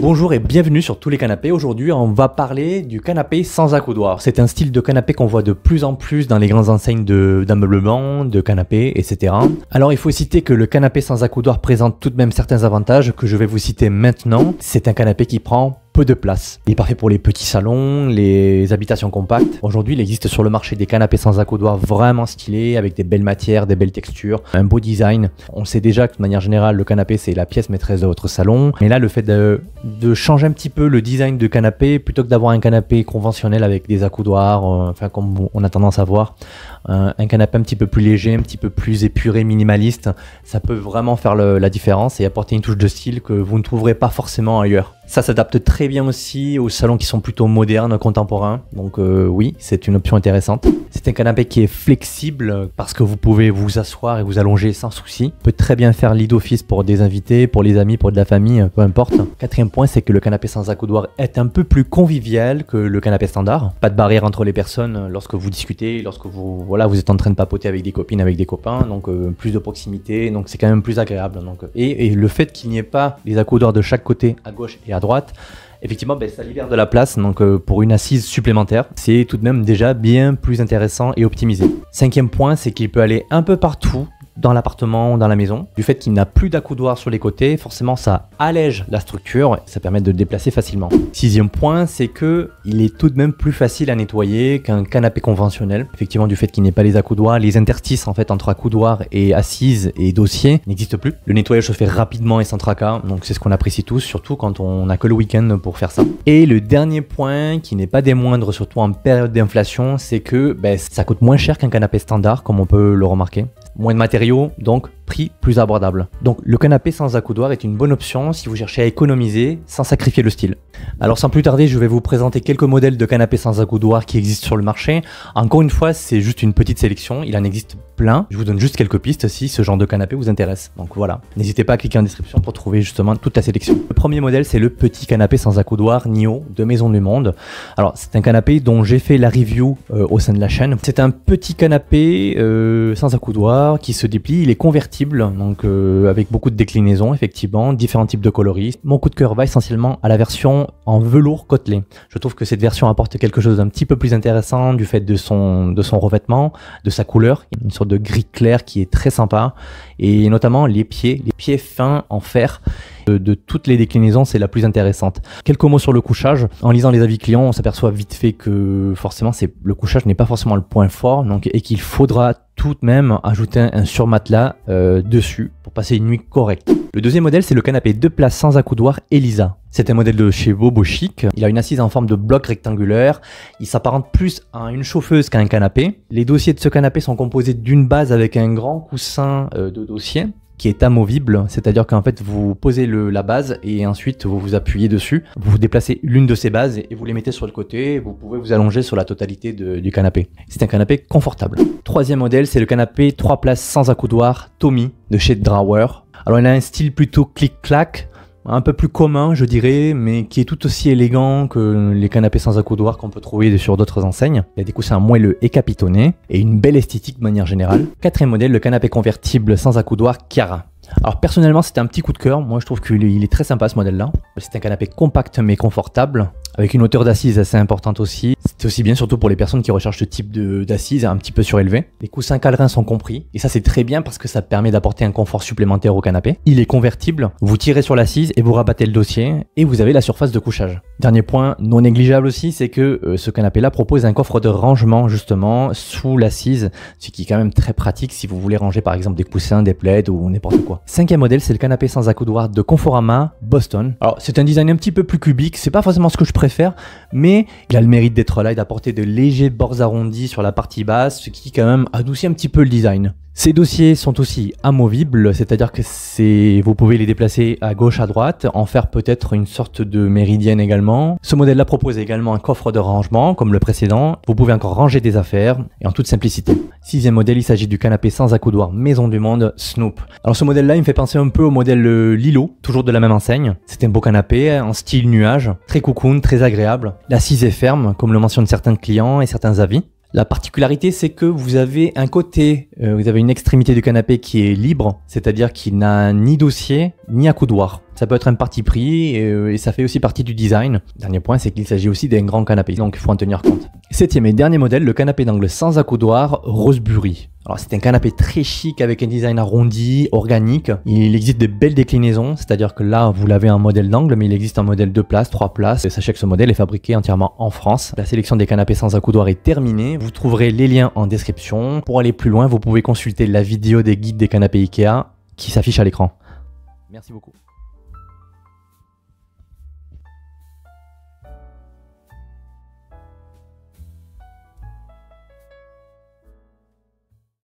Bonjour et bienvenue sur tous les canapés. Aujourd'hui, on va parler du canapé sans accoudoir. C'est un style de canapé qu'on voit de plus en plus dans les grandes enseignes d'ameublement, de, de, canapés, etc. Alors, il faut citer que le canapé sans accoudoir présente tout de même certains avantages que je vais vous citer maintenant. C'est un canapé qui prend de place. Il est parfait pour les petits salons, les habitations compactes. Aujourd'hui, il existe sur le marché des canapés sans accoudoir vraiment stylés, avec des belles matières, des belles textures, un beau design. On sait déjà que de manière générale, le canapé, c'est la pièce maîtresse de votre salon. Mais là, le fait de, changer un petit peu le design de canapé, plutôt que d'avoir un canapé conventionnel avec des accoudoirs, euh, enfin comme on a tendance à voir, euh, un, canapé un petit peu plus léger, un petit peu plus épuré, minimaliste, ça peut vraiment faire la différence et apporter une touche de style que vous ne trouverez pas forcément ailleurs. Ça s'adapte très bien aussi aux salons qui sont plutôt modernes, contemporains. Donc euh, oui, c'est une option intéressante. C'est un canapé qui est flexible parce que vous pouvez vous asseoir et vous allonger sans souci. Peut très bien faire lit d'office pour des invités, pour les amis, pour de la famille, peu importe. Quatrième point, c'est que le canapé sans accoudoir est un peu plus convivial que le canapé standard. Pas de barrière entre les personnes lorsque vous discutez, lorsque vous voilà, vous êtes en train de papoter avec des copines, avec des copains, donc euh, plus de proximité, donc c'est quand même plus agréable. Donc, euh, et, le fait qu'il n'y ait pas les accoudoirs de chaque côté, à gauche et à droite, effectivement, ben, ça libère de la place donc, euh, pour une assise supplémentaire. C'est tout de même déjà bien plus intéressant et optimisé. Cinquième point, c'est qu'il peut aller un peu partout dans l'appartement ou dans la maison. Du fait qu'il n'a plus d'accoudoir sur les côtés, forcément ça allège la structure et ça permet de le déplacer facilement. Sixième point, c'est que il est tout de même plus facile à nettoyer qu'un canapé conventionnel. Effectivement, du fait qu'il n'ait pas les accoudoirs, les interstices en fait entre accoudoirs et assise et dossier n'existent plus. Le nettoyage se fait rapidement et sans tracas, donc c'est ce qu'on apprécie tous, surtout quand on n'a que le week-end pour faire ça. Et le dernier point, qui n'est pas des moindres, surtout en période d'inflation, c'est que ben, ça coûte moins cher qu'un canapé standard, comme on peut le remarquer. Moins de matériel donc, prix plus abordable. Donc le canapé sans accoudoir est une bonne option si vous cherchez à économiser sans sacrifier le style. Alors sans plus tarder, je vais vous présenter quelques modèles de canapé sans accoudoir qui existent sur le marché. Encore une fois, c'est juste une petite sélection, il en existe plein. Je vous donne juste quelques pistes si ce genre de canapé vous intéresse. Donc voilà, n'hésitez pas à cliquer en description pour trouver justement toute la sélection. Le premier modèle, c'est le petit canapé sans accoudoir Nio de Maison du Monde. Alors c'est un canapé dont j'ai fait la review euh, au sein de la chaîne. C'est un petit canapé euh, sans accoudoir qui se déplie, il est converti donc euh, avec beaucoup de déclinaisons, effectivement, différents types de coloris. Mon coup de cœur va essentiellement à la version en velours côtelé. Je trouve que cette version apporte quelque chose d'un petit peu plus intéressant du fait de son, de son revêtement, de sa couleur, une sorte de gris clair qui est très sympa, et notamment les pieds, les pieds fins en fer de, toutes les déclinaisons, c'est la plus intéressante. Quelques mots sur le couchage. En lisant les avis clients, on s'aperçoit vite fait que forcément, c'est le couchage n'est pas forcément le point fort, donc et qu'il faudra tout de même ajouter un, surmatelas euh, dessus pour passer une nuit correcte. Le deuxième modèle, c'est le canapé de places sans accoudoir Elisa. C'est un modèle de chez Bobo Chic. Il a une assise en forme de bloc rectangulaire. Il s'apparente plus à une chauffeuse qu'à un canapé. Les dossiers de ce canapé sont composés d'une base avec un grand coussin euh, de dossier qui est amovible, c'est-à-dire qu'en fait vous posez le, la base et ensuite vous vous appuyez dessus, vous déplacez l'une de ces bases et vous les mettez sur le côté, vous pouvez vous allonger sur la totalité du canapé. C'est un canapé confortable. Troisième modèle, c'est le canapé 3 places sans accoudoir Tommy de chez Drawer. Alors il a un style plutôt clic-clac, un peu plus commun, je dirais, mais qui est tout aussi élégant que les canapés sans accoudoir qu'on peut trouver sur d'autres enseignes. Il y a des coussins moelleux et capitonnés, et une belle esthétique de manière générale. Quatrième modèle, le canapé convertible sans accoudoir Kiara. Alors personnellement, c'était un petit coup de cœur. Moi, je trouve qu'il est très sympa ce modèle-là. C'est un canapé compact mais confortable, avec une hauteur d'assise assez importante aussi. C'est aussi bien surtout pour les personnes qui recherchent ce type d'assises un petit peu surélevé. Les coussins calerins sont compris et ça c'est très bien parce que ça permet d'apporter un confort supplémentaire au canapé. Il est convertible, vous tirez sur l'assise et vous rabattez le dossier et vous avez la surface de couchage. Dernier point non négligeable aussi, c'est que euh, ce canapé-là propose un coffre de rangement justement sous l'assise, ce qui est quand même très pratique si vous voulez ranger par exemple des coussins, des plaids ou n'importe quoi. Cinquième modèle, c'est le canapé sans accoudoir de Conforama Boston. Alors, c'est un design un petit peu plus cubique, c'est pas forcément ce que je préfère, mais il a le mérite d'être là et d'apporter de légers bords arrondis sur la partie basse, ce qui quand même adoucit un petit peu le design. Ces dossiers sont aussi amovibles, c'est-à-dire que vous pouvez les déplacer à gauche, à droite, en faire peut-être une sorte de méridienne également. Ce modèle-là propose également un coffre de rangement, comme le précédent. Vous pouvez encore ranger des affaires, et en toute simplicité. Sixième modèle, il s'agit du canapé sans accoudoir Maison du Monde Snoop. Alors ce modèle-là, il me fait penser un peu au modèle euh, Lilo, toujours de la même enseigne. C'est un beau canapé, en style nuage, très cocoon, très agréable. L'assise est ferme, comme le mentionnent certains clients et certains avis. La particularité, c'est que vous avez un côté, euh, vous avez une extrémité du canapé qui est libre, c'est-à-dire qui n'a ni dossier ni accoudoir. Ça peut être un parti pris et, euh, et ça fait aussi partie du design. Dernier point, c'est qu'il s'agit aussi d'un grand canapé, donc il faut en tenir compte. Septième et dernier modèle, le canapé d'angle sans accoudoir Rosebury. Alors c'est un canapé très chic avec un design arrondi, organique. Il existe de belles déclinaisons, c'est-à-dire que là vous l'avez un modèle d'angle, mais il existe un modèle de place, trois places. Et sachez que ce modèle est fabriqué entièrement en France. La sélection des canapés sans accoudoir est terminée. Vous trouverez les liens en description. Pour aller plus loin, vous pouvez consulter la vidéo des guides des canapés Ikea qui s'affiche à l'écran. Merci beaucoup.